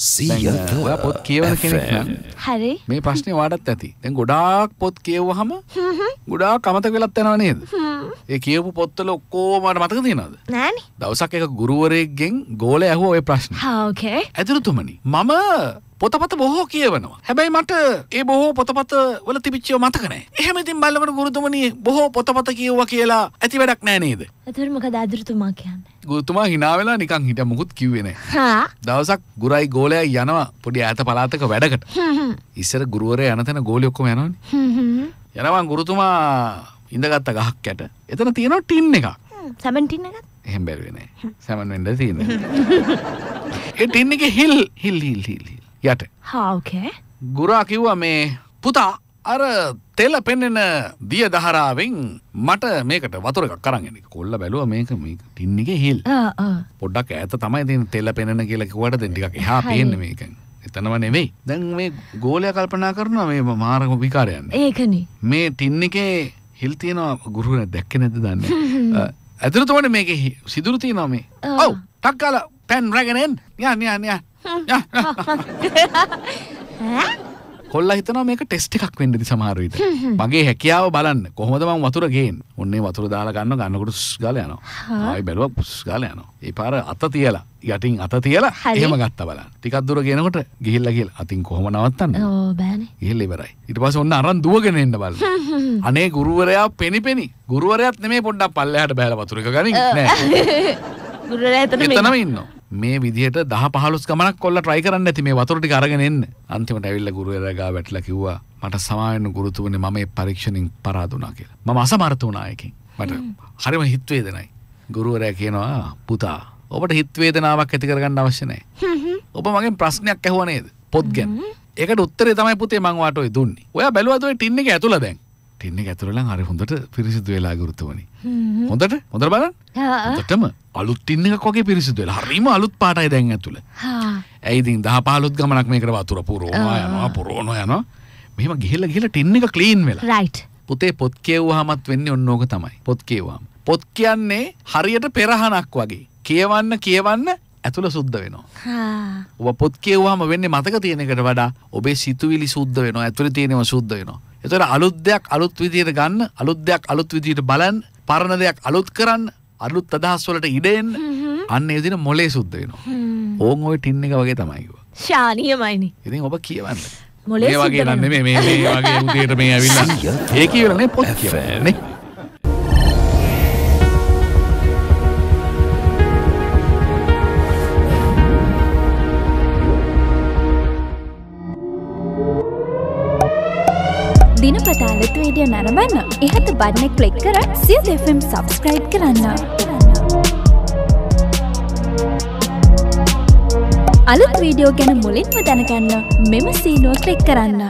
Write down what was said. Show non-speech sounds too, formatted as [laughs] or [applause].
ඔය පොත් කියවන කෙනෙක් හරි මේ ප්‍රශ්නය වාඩත් ඇති දැන් ගොඩාක් පොත් කියව්ව හම ගොඩා කමත වෙලත් යෙනවා නේද ඒ කියපු පොත්තල ඔක්කෝමට මතක තියෙනද දවසක් එක ගුරුවරයක්ගෙන් ගෝල ඇහෝ ඔය ප්‍රශ්න ඇතුරතුමනි මම පොතපත බොහෝ කියවනවා. හැබැයි මට ඒ බොහෝ පොතපත වල තිබිච්චව මතක නෑ. එහෙම ඉතින් බලවට ගුරුතුමනි බොහෝ පොතපත කියවුවා කියලා ඇති වැඩක් නෑ නේද? එතකොට මොකද අදිරිතුමා කියන්නේ? ගුරුතුමා hina වෙලා නිකන් හිට මොකුත් කිව්වේ නෑ. හා දවසක් ගුරයි ගෝලයයි යනවා පොඩි ඈත පළාතක වැඩකට. ඉස්සර ගුරුවරයා යන තැන ගෝලිය ඔක්කොම යනවනේ. යනවා ගුරුතුමා ඉඳගත්ත ගහක් යට. එතන තියෙනවා ටින් එකක්. සැමන් ටින් එකක්? එහෙම බැරුවේ නෑ. සැමන් වෙන්න තියෙන. ඒ ටින් එකේ හිල් හිල් හිල් හිල් යට හාකේ ගුරා කිව්වා මේ පුතා අර තෙල පෙන්නෙන දිය දහරාවෙන් මට මේකට වතුරක් කරගෙන කොල්ල බැලුව මේක මේ ටින්නක හිල් පොඩ්ඩක් ඇත තමයි ති තෙල පෙනෙන කියලකවට දෙටික හා පේන්න මේක එතනව නෙවෙයි දැන් මේ ගෝලය කල්පනා කරනවා මේ මාරක විකාරයන්න ඒකන මේ ටින්නකේ හිල්තියනවා ගුරුන දැක්ක නැති දන්න [laughs] ඇතුරතුවට මේක සිදුරතිය නොමේ ඔව් ටක්කාලා පැන් රැගෙන එන්න. යන්න යන්න යන්න. කොල්ලා හිතනවා මේක ටෙස්ට් එකක් වෙන්න ඉති සමහර විට. මගේ හැකියාව බලන්න. කොහොමද මම වතුර ගේන්නේ? ඔන්නේ වතුර දාලා ගන්න ගන්නකොට ස්ස් ගාලා යනවා. ආයි බැලුවා ස්ස් ගාලා යනවා. ඒ පාර අත තියලා යටින් අත තියලා එහෙම ගත්තා බලන්න. ටිකක් දුර ගෙනකොට ගිහිල්ලා ගිහිල්ලා අතින් කොහොම නවත්තන්නේ? ඕ බෑනේ. ගිහිල්ලා ඉවරයි. ඊට පස්සේ ඔන්න අරන් දුවගෙන එන්න බලන්න. අනේ ගුරුවරයා පෙනිපෙනි. ගුරුවරයාත් නෙමේ පොඩ්ඩක් පල්ලෙහාට බහැලා වතුර එක ගනින් නෑ. ගුරුවරයා එතනම ඉන්නවා. මේ විදිහට දහ පහලොස් ගමනක් කොල්ල ට්‍රයි කරන්න ඇති මේ වතුරටි අරගෙන එන්න අන්තිමට ඇවිල්ල ගුරුවරගා වැටලා කිව්වා මට සමායන ගුරුතුවනේ මම පරීක්ෂණින් පරාදුනා කියලා මම අසමර්ථ වුණායකින් මට හරිම හිත්වේදනයි ගුරුවරය කියනවා පුතා ඔබට හිත්වේදනාවක් ඇති කරගන්න අවශ්‍ය නැහැ ඔබ මගෙන් ප්‍රශ්නයක් ඇහුව නේද පොත් ගැන ඒකට උත්තරේ තමයි පුතේ මං වාට ඔය දුන්නේ ඔයා බැලුවද ඔය ටින් එක ඇතුළ දැන් ටින්න ඇතුරලා හරි හොඳට පිරිසිදු වෙලා ගුරුතුමනි හොඳට හොඳ බලන්න හොඳටම අලුත් ටින්න එකක් වගේ පිරිසිදු වෙලා හරිම අලුත් පාටයි දැන් ඇතුළ ඇයි ඉතින් 10 15 ගමනක් මේකට වතුර පුරවනවා යනවා පුරවනවා යනවා මෙහෙම ගිහිල්ලා ගිහිල්ලා ටින්න එක ක්ලීන් වෙලා රයිට් පුතේ පොත් කියවුවාමත් වෙන්නේ ඔන්න ඕක තමයි පොත් කියවුවාම පොත් කියන්නේ හරියට පෙරහනක් වගේ කියවන්න කියවන්න ඇතුළ සුද්ධ වෙනවා ඔබ පොත් කියවුවාම වෙන්නේ මතක තියෙන එකට වඩා ඔබේ සිතුවිලි සුද්ධ වෙනවා ඇතුළේ තියෙනව සුද්ධ වෙනවා එතකොට අලුත් දෙයක් අලුත් විදියට ගන්න, අලුත් දෙයක් අලුත් විදියට බලන්න, පරණ දෙයක් අලුත් කරන්න, අලුත් අදහස් වලට ඉඩ එන්න. අන්න ඒ දින මොලේ සුද්ධ වෙනවා. ඕන් ওই ටින් එක වගේ තමයි කිව්වා. ශානියමයිනේ. ඉතින් ඔබ කියවන්න. මොලේ සුද්ධ වෙනවා. මේ වගේ නම් නෙමෙයි මේ මේ වගේ උදේට මේ ඇවිල්ලා. ඒ කියලානේ පොත් කියවන්නේ. දිනපතාල ට්‍රේඩිය නරඹන්න ඉහත බඩ්නෙක් ක්ලෙක් කර සියත FM සබස්ක්‍රයිබ් කරන්න. අලුත් වීඩියෝ ගැන මුලින්ම දැනගන්න මෙම සීනෝ ක්ලෙක් කරන්න.